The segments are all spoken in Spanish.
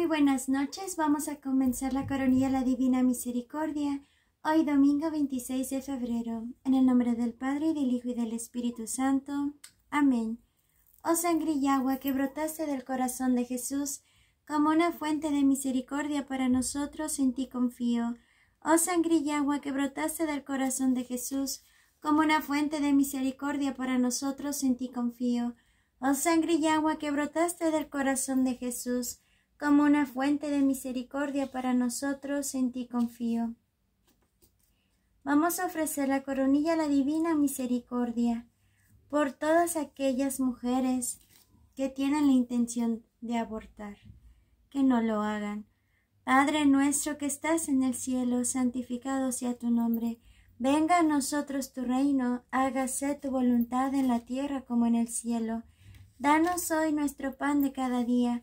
Muy buenas noches, vamos a comenzar la coronilla de la Divina Misericordia, hoy domingo 26 de febrero, en el nombre del Padre, y del Hijo y del Espíritu Santo. Amén. Oh sangre y agua que brotaste del corazón de Jesús, como una fuente de misericordia para nosotros, en ti confío. Oh sangre y agua que brotaste del corazón de Jesús, como una fuente de misericordia para nosotros, en ti confío. Oh sangre y agua que brotaste del corazón de Jesús, como una fuente de misericordia para nosotros, en ti confío. Vamos a ofrecer la coronilla a la divina misericordia por todas aquellas mujeres que tienen la intención de abortar, que no lo hagan. Padre nuestro que estás en el cielo, santificado sea tu nombre. Venga a nosotros tu reino, hágase tu voluntad en la tierra como en el cielo. Danos hoy nuestro pan de cada día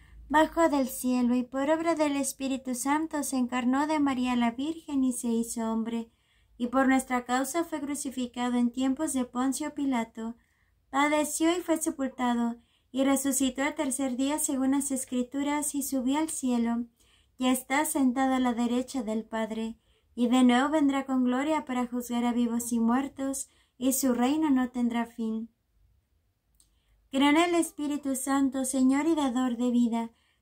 bajó del cielo y por obra del Espíritu Santo se encarnó de María la Virgen y se hizo hombre, y por nuestra causa fue crucificado en tiempos de Poncio Pilato, padeció y fue sepultado, y resucitó al tercer día según las Escrituras y subió al cielo, y está sentado a la derecha del Padre, y de nuevo vendrá con gloria para juzgar a vivos y muertos, y su reino no tendrá fin. Creo el Espíritu Santo, Señor y dador de vida,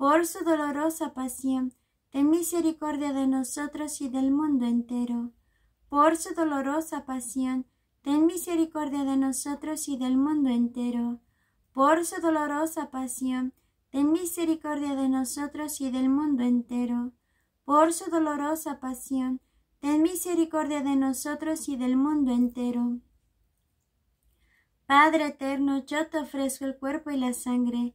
por su dolorosa pasión, ten misericordia de nosotros y del mundo entero. Por su dolorosa pasión, ten misericordia de nosotros y del mundo entero. Por su dolorosa pasión, ten misericordia de nosotros y del mundo entero. Por su dolorosa pasión, ten misericordia de nosotros y del mundo entero. Padre eterno, yo te ofrezco el cuerpo y la sangre,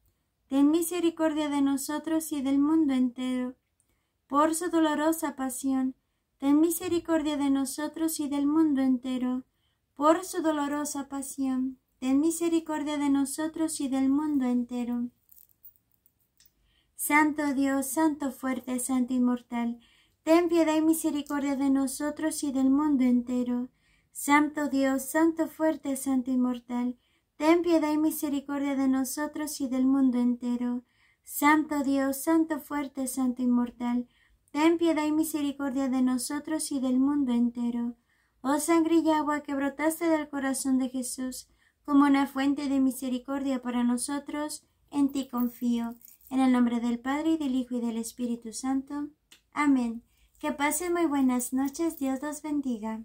ten misericordia de nosotros y del mundo entero. Por su dolorosa pasión, ten misericordia de nosotros y del mundo entero. Por su dolorosa pasión, ten misericordia de nosotros y del mundo entero. Santo Dios, Santo fuerte, Santo inmortal, ten piedad y misericordia de nosotros y del mundo entero. Santo Dios, Santo fuerte, Santo inmortal, Ten piedad y misericordia de nosotros y del mundo entero. Santo Dios, Santo fuerte, Santo inmortal, ten piedad y misericordia de nosotros y del mundo entero. Oh sangre y agua que brotaste del corazón de Jesús, como una fuente de misericordia para nosotros, en ti confío. En el nombre del Padre, y del Hijo, y del Espíritu Santo. Amén. Que pasen muy buenas noches. Dios los bendiga.